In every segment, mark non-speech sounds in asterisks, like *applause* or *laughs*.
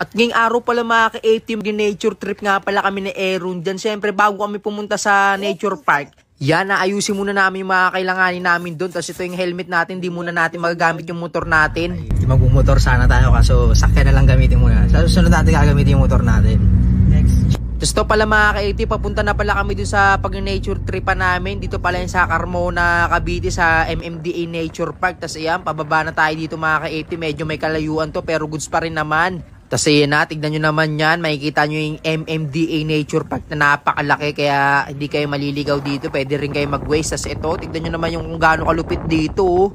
At ngayong araw pala mga ka-ATM, nature trip nga pala kami ni Aaron dyan. Siyempre, bago kami pumunta sa nature park, yan, naayusin muna namin yung mga kailanganin namin doon. Tapos ito yung helmet natin, di muna natin magagamit yung motor natin. Hindi magmumotor sana tayo kaso sakya na lang gamitin muna. Sa susunod natin gagamitin yung motor natin. Next. Tapos ito pala mga ka papunta na pala kami doon sa pag-nature trip pa namin. Dito pala yung sa Carmona, Cavite sa MMDA Nature Park. Tapos ayan, pababa na tayo dito mga ka medyo may kalayuan to pero goods pa rin naman. Kasi na, tignan nyo naman yan, makikita nyo yung MMDA Nature Park na napakalaki kaya hindi kayo maliligaw dito. Pwede rin kayo mag-waste. Tapos ito, tignan nyo naman yung kung gaano kalupit dito. Oh.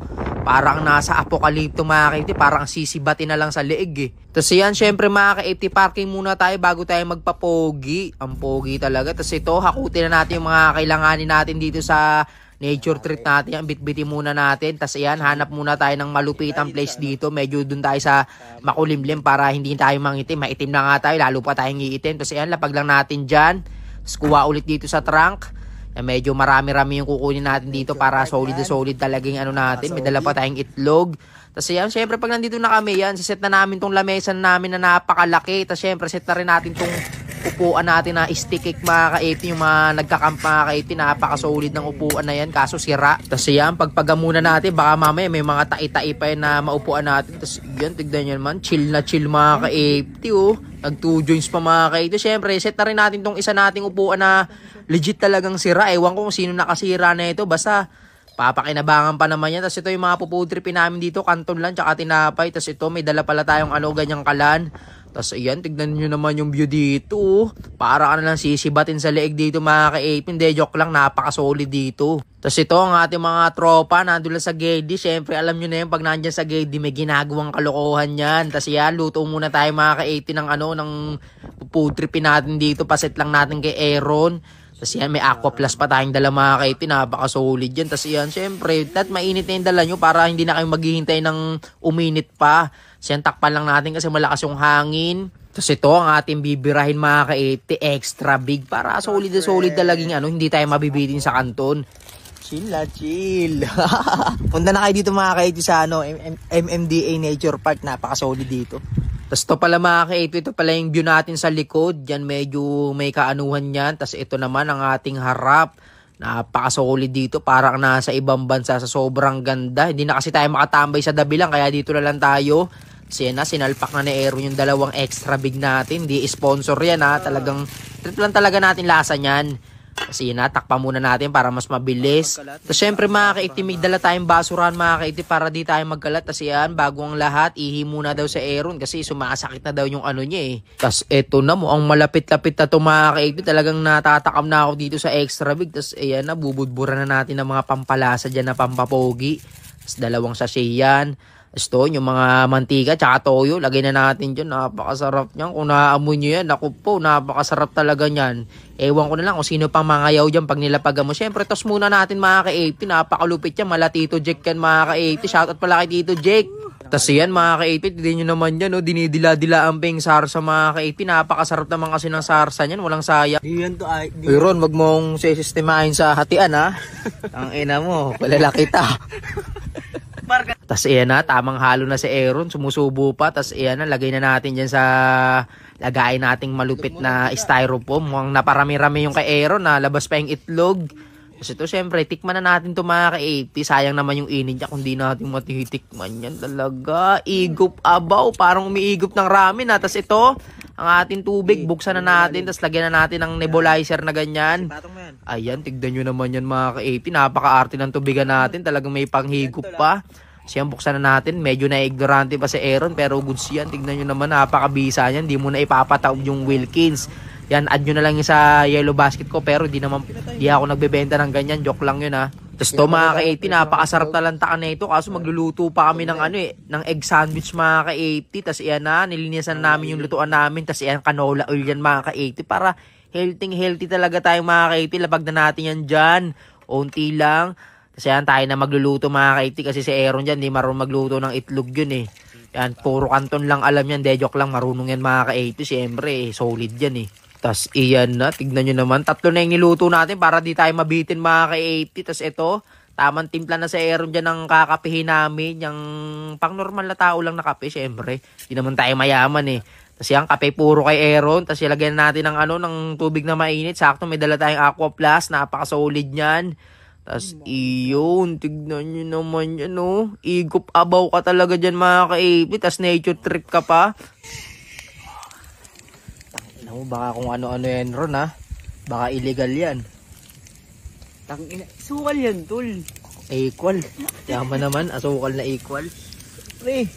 Parang nasa apokalipto mga kaibti, parang sisibati na lang sa leeg eh. Tapos yan, syempre mga kaibti, parking muna tayo bago tayo magpapogi. Ang pogi talaga. Tapos ito, hakutin na natin yung mga kailanganin natin dito sa Nature treat natin yan. Bitbitin muna natin. Tapos yan, hanap muna tayo ng malupitang place dito. Medyo dun tayo sa makulimlim para hindi tayo mangitim. Maitim na nga tayo. Lalo pa tayong iitim. Tapos yan, lapag lang natin dyan. Tapos kuha ulit dito sa trunk. Na medyo marami-rami yung kukunin natin dito para solid solid talaga yung ano natin. May dala pa tayong itlog. Tapos yan, syempre pag nandito na kami yan, set na namin tong lamesa namin na napakalaki. Tapos syempre set na rin natin tong upuan natin na stick cake mga ka-80 yung mga nagkakampa mga ka-80 napakasolid ng upuan na yan kaso sira tapos yan pagpagamunan natin baka mamaya may mga tai-tai pa yan na maupuan natin tapos yan tignan yan man chill na chill mga ka-80 oh nag 2 joints pa mga ka-80 syempre set na rin natin tong isa nating upuan na legit talagang sira ewan ko kung sino nakasira na ito basta Papakinabangan pa naman yan. Tapos ito yung mga pupudripin namin dito. Kanton lang, tsaka tinapay. Tapos ito, may dala pala tayong ano, ganyang kalan. Tapos ayan, tignan nyo naman yung view dito. Para ka na lang sisibatin sa leeg dito mga ka-ape. Hindi, joke lang, napaka-solid dito. Tapos ito ang ating mga tropa, nandun lang sa Gedi. Siyempre, alam nyo na yun, pag nandyan sa Gedi, may ginagawang kalokohan yan. Tapos yan, luto muna tayo mga ka-ape ng ano, ng putripin natin dito. Paset lang natin kay Aaron. Tapos yan, may aqua plus pa tayong dala mga kaipi. Napaka-solid yan. Tapos yan, syempre, that mainit na yung dala nyo para hindi na kayo maghihintay ng uminit pa. Tapos yan, takpan lang natin kasi malakas yung hangin. Tapos ito ang ating bibirahin mga ka-80 extra big para solid na solid talaga ano, hindi tayo mabibitin sa kanton. Chill na chill. *laughs* Punta na kayo dito mga ka-80 sa ano, MMDA Nature Park, napaka-solid dito. Tapos ito pala mga ka ito pala yung view natin sa likod. Yan medyo may kaanuhan yan. Tapos ito naman ang ating harap. Napakasolid dito. Parang nasa ibang bansa sa sobrang ganda. Hindi na kasi tayo makatambay sa dabi lang. Kaya dito na lang tayo. Kasi yan na, sinalpak na ni Aaron yung dalawang extra big natin. Hindi sponsor yan ha. Talagang trip lang talaga natin lasa niyan. Kasi inatakpa muna natin para mas mabilis. Tapos syempre mga kaitib, dala tayong basurahan mga kaitib para di tayo magkalat. Tapos yan, bago ang lahat, ihi muna daw sa Aaron kasi sumasakit na daw yung ano niya eh. Tapos eto na mo, ang malapit-lapit na to mga kaitib. Talagang natatakam na ako dito sa extra big. Tapos ayan na, bubudbura na natin ng mga pampalasa dyan na pampapogi. Tapos dalawang sachet yan. Gusto yung mga mantika tsaka toyo, lagay na natin dyan. Napakasarap niyan. Kung naamoy niyo yan, ako po, napakasarap talaga niyan. Ewan ko na lang kung sino pang mangayaw dyan pag nilapagan mo. Siyempre, tos muna natin mga ka-80. Napakalupit yan. Mala Tito Jake yan mga ka-80. Shoutout pala kay Tito Jake. Tapos yan mga ka-80, hindi nyo naman yan. No? Dinidila-dila ang ping sarsa mga ka-80. Napakasarap naman kasi ng sarsa niyan. Walang saya. Yan to ay. Uy Ron, wag mong sisistemahin sa hatian ha. *laughs* ang ina mo, palalaki ta. Tas iyan na, tamang halo na si Aaron, sumusubo pa. Tas iyan na, lagay na natin diyan sa lagay nating malupit na styrofoam. Mukhang naparami-rami yung kay Aaron, na labas pa yung itlog. Kasi ito, syempre, tikman na natin ito mga ka-80. Sayang naman yung inid niya kung di natin matitikman yan talaga. Igop abaw, parang umiigop ng ramen ha. Tapos ito, ang ating tubig, buksan na natin, Tas lagyan na natin ng nebulizer na ganyan. Ayan, tigdan nyo naman yan mga ka-80. Napaka-arte ng tubigan natin. Talagang may panghigop pa. Siyang buksan na natin. Medyo na-ignorante pa si Aaron pero good yan. Tignan niyo naman napakabisa niyan. Hindi mo na ipapataob yung Wilkins. Yan, add nyo na lang sa yellow basket ko pero di naman di ako nagbebenta ng ganyan. Joke lang yun ha. Tapos to mga ka-80, napakasarap na lantakan na ito kaso magluluto pa kami ng ano eh, ng egg sandwich mga ka-80. Tapos iyan na, nilinisan namin yung lutuan namin. Tapos iyan, canola oil yan mga ka-80 para healthy healthy talaga tayo mga ka-80. Labag na natin yan dyan. Unti lang. Kasi yan tayo na magluluto mga kaiti kasi si Aaron dyan, di marunong magluto ng itlog yun eh. Yan, puro kanton lang alam yan, dejok lang, marunong yan mga kaiti, siyempre eh, solid yan eh. Tas iyan na, tignan nyo naman, tatlo na yung niluto natin para di tayo mabitin mga kaiti. Tas ito, tamang timpla na si Aaron dyan ng kakapihin namin, yung pang normal na tao lang na kape, siyempre. Di naman tayo mayaman eh. Tapos yan, kape puro kay Aaron. Tapos ilagyan natin ng ano, ng tubig na mainit. Sakto, may dala tayong Aqua Plus. Napaka-solid niyan. Tapos, iyon, tignan nyo naman yan, oh. Igop abaw ka talaga dyan, mga ka-AP. Tapos, nature trip ka pa. Tangina mo, baka kung ano-ano yan, Ron, ha? Baka illegal yan. Tangina, sukal yan, tol. Equal. Yaman naman, asukal na equal. Pre,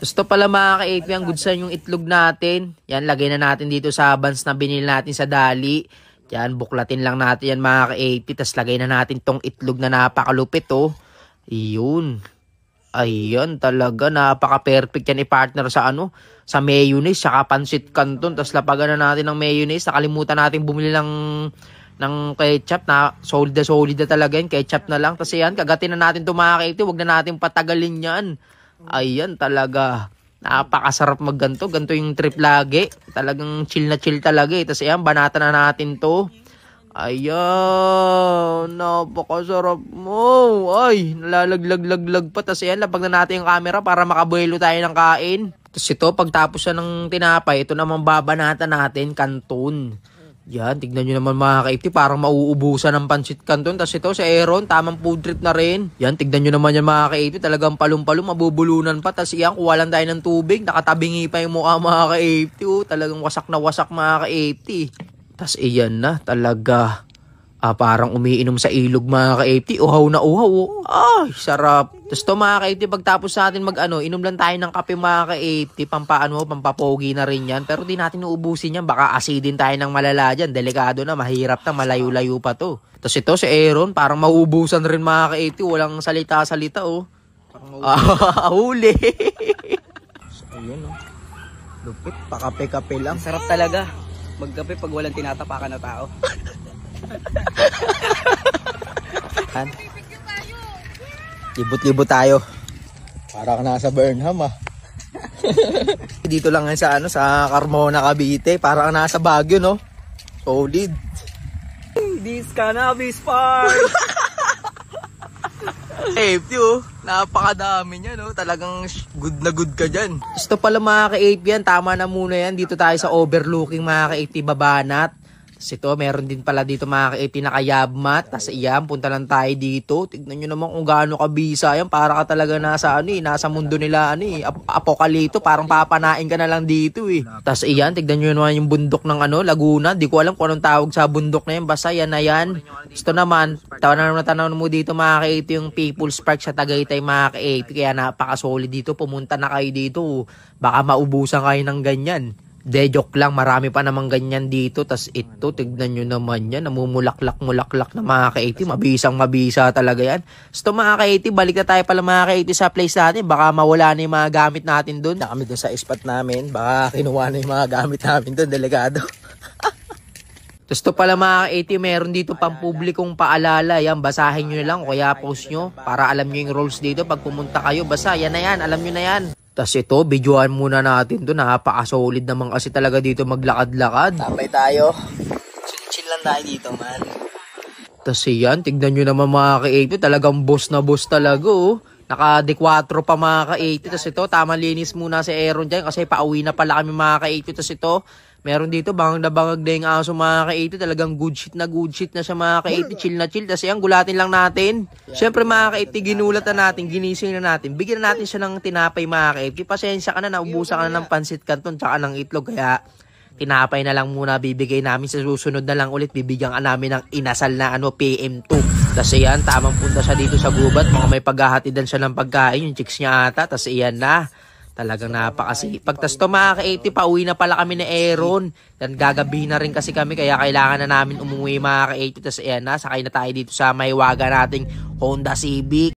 gusto pala mga ka-AP, ang good yung itlog natin. Yan, lagay na natin dito sa abans na binili natin sa dali. Yan, buklatin lang natin yan mga ka-80. Tapos lagay na natin tong itlog na napakalupit oh. Yun. Ayan talaga, napaka-perfect yan i-partner sa ano, sa mayonnaise, saka pancit canton. Tapos lapagan na natin ng mayonnaise. Nakalimutan natin bumili ng ng ketchup na solid na solid na talaga yan. Ketchup na lang. Tapos yan, kagatin na natin ito mga ka-80. Huwag na natin patagalin yan. Ayan talaga. Napakasarap magganto. Ganto yung trip lagi. Talagang chill na chill talaga eh. Tapos ayan, banata na natin to. Ayan, napakasarap mo. Ay, nalalaglaglaglag pa. Tapos ayan, labag na natin yung camera para makabuelo tayo ng kain. Tapos ito, pagtapos siya ng tinapay, ito namang babanata natin, kanton. Yan, tignan nyo naman mga kaipti, parang mauubusan ng pansit canton. Tapos ito, si Aaron, tamang food trip na rin. Yan, tignan nyo naman yan mga kaipti, talagang palum-palum, mabubulunan pa. Tapos iyan, kuha lang tayo ng tubig, nakatabingi pa yung mukha mga kaipti. Oh, talagang wasak na wasak mga kaipti. Tapos iyan na, talaga Ah, parang umiinom sa ilog mga ka-AFT. Uhaw na uhaw. Oh. Ay, sarap. Tapos to mga ka-AFT, pagtapos natin mag-ano, inom lang tayo ng kape mga ka-AFT. Pampaano, pampapogi na rin yan. Pero di natin uubusin yan. Baka asidin tayo ng malala dyan. Delikado na, mahirap na, malayo-layo pa to. Tapos ito si Aaron, parang mauubusan rin mga ka-AFT. Walang salita-salita oh. Parang ah, *laughs* huli. so, ayun oh. Lupit, pakape-kape lang. Sarap talaga. Magkape pag walang tinatapakan na tao. *laughs* ibut libot tayo. Para ka nasa Burnham ah. *laughs* Dito lang sa ano sa Carmona Cavite, para ka nasa Baguio no. Solid. This cannabis farm. Safety *laughs* oh. Napakadami niya no. Talagang good na good ka dyan. Gusto pala mga ka-ape yan. Tama na muna yan. Dito tayo sa overlooking mga ka-ape. Babanat. Ito, meron din pala dito mga eh, pinakayabmat. Nasa iyan, punta lang tayo dito. Tignan nyo naman kung gaano kabisa yan. Para ka talaga nasa ano eh, nasa mundo nila ano eh. Ap- apokalito, parang papanain ka na lang dito eh. Tapos iyan, tignan nyo naman yung bundok ng ano, Laguna. Di ko alam kung anong tawag sa bundok na yan. Basta yan na yan. Ito naman, tanaw na tanaw mo dito mga kaito yung People's Park sa Tagaytay mga kaito. Eh. Kaya napaka-solid dito. Pumunta na kayo dito. Baka maubusan kayo ng ganyan. De, joke lang, marami pa namang ganyan dito. Tas ito, tignan nyo naman yan. Namumulaklak-mulaklak na mga ka-80. Mabisang mabisa talaga yan. So mga ka-80, balik na tayo pala mga ka-80 sa place natin. Baka mawala na yung mga gamit natin doon. Na kami doon sa spot namin. Baka kinuha na yung mga gamit namin doon. Delikado. *laughs* Tapos to pala mga 80, meron dito pang publikong paalala. Yan, basahin nyo lang, kaya post nyo para alam nyo yung rules dito. Pag pumunta kayo, basa, yan na yan, alam nyo na yan. Tapos ito, videoan muna natin to. Napaka-solid naman kasi talaga dito maglakad-lakad. Tambay tayo. Chill-chill lang tayo dito, man. Tapos yan, tignan nyo naman mga ka-80. Talagang boss na boss talaga, oh. Naka de 4 pa mga ka-80. Tapos ito, tama linis muna si Aaron dyan kasi pauwi na pala kami mga ka-80. Tapos ito, Meron dito, bangang na bangag na yung aso mga ka-80. Talagang good shit na good shit na siya mga ka-80. Chill na chill. Tapos yan, eh, gulatin lang natin. Siyempre mga ka-80, ginulat na natin, ginising na natin. Bigyan na natin siya ng tinapay mga ka-80. Pasensya ka na, naubusan ka na ng pansit canton tsaka ng itlog. Kaya tinapay na lang muna bibigay namin sa susunod na lang ulit bibigyan namin ng inasal na ano PM2 tapos yan, tamang punta siya dito sa gubat mga may din siya ng pagkain yung chicks niya ata tapos iyan na Talagang napakasipag. Tapos tumaka 80, eh, pauwi na pala kami ni Aaron. Then gagabi na rin kasi kami, kaya kailangan na namin umuwi mga ka-80. Tapos ayan na, sakay na tayo dito sa maiwaga nating Honda Civic.